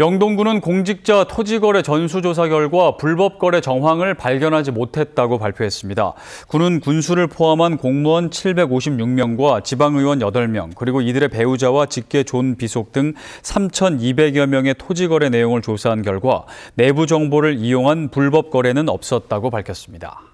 영동구는 공직자 토지거래 전수조사 결과 불법거래 정황을 발견하지 못했다고 발표했습니다. 군은 군수를 포함한 공무원 756명과 지방의원 8명, 그리고 이들의 배우자와 직계 존 비속 등 3,200여 명의 토지거래 내용을 조사한 결과 내부 정보를 이용한 불법거래는 없었다고 밝혔습니다.